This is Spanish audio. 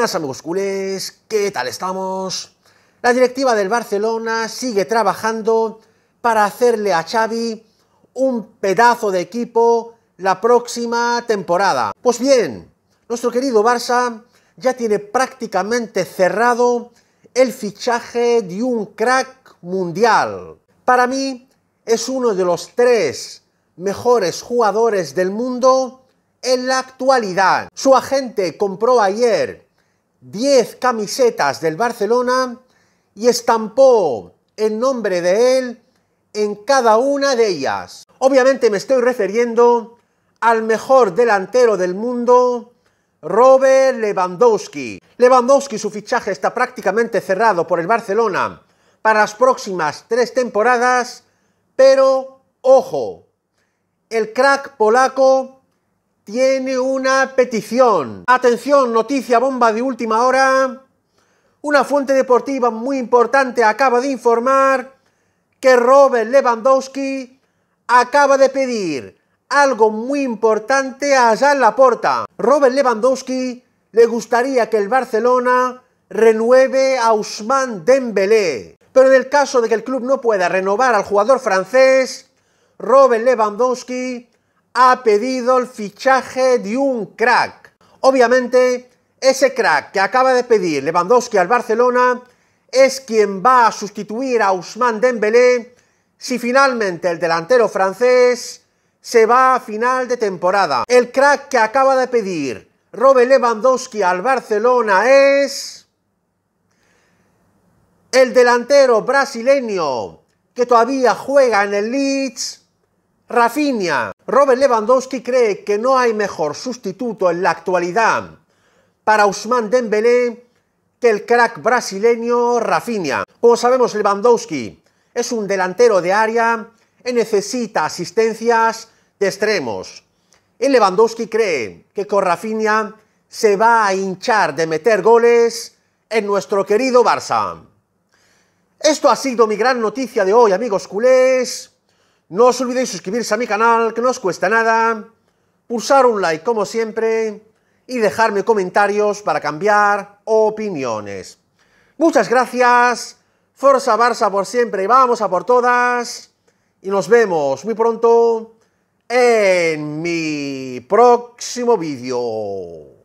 buenas amigos culés, ¿qué tal estamos? La directiva del Barcelona sigue trabajando para hacerle a Xavi un pedazo de equipo la próxima temporada. Pues bien, nuestro querido Barça ya tiene prácticamente cerrado el fichaje de un crack mundial. Para mí es uno de los tres mejores jugadores del mundo en la actualidad. Su agente compró ayer 10 camisetas del Barcelona y estampó el nombre de él en cada una de ellas. Obviamente me estoy refiriendo al mejor delantero del mundo, Robert Lewandowski. Lewandowski, su fichaje está prácticamente cerrado por el Barcelona para las próximas tres temporadas, pero ojo, el crack polaco tiene una petición. Atención, noticia bomba de última hora. Una fuente deportiva muy importante acaba de informar que Robert Lewandowski acaba de pedir algo muy importante a la puerta. Robert Lewandowski le gustaría que el Barcelona renueve a Ousmane Dembélé. Pero en el caso de que el club no pueda renovar al jugador francés, Robert Lewandowski ha pedido el fichaje de un crack. Obviamente, ese crack que acaba de pedir Lewandowski al Barcelona es quien va a sustituir a Ousmane Dembélé si finalmente el delantero francés se va a final de temporada. El crack que acaba de pedir Robert Lewandowski al Barcelona es el delantero brasileño que todavía juega en el Leeds, Rafinha. Robert Lewandowski cree que no hay mejor sustituto en la actualidad para Ousmane Dembélé que el crack brasileño Rafinha. Como sabemos, Lewandowski es un delantero de área y necesita asistencias de extremos. Y Lewandowski cree que con Rafinha se va a hinchar de meter goles en nuestro querido Barça. Esto ha sido mi gran noticia de hoy, amigos culés. No os olvidéis suscribirse a mi canal, que no os cuesta nada, pulsar un like como siempre y dejarme comentarios para cambiar opiniones. Muchas gracias, Forza Barça por siempre y vamos a por todas y nos vemos muy pronto en mi próximo vídeo.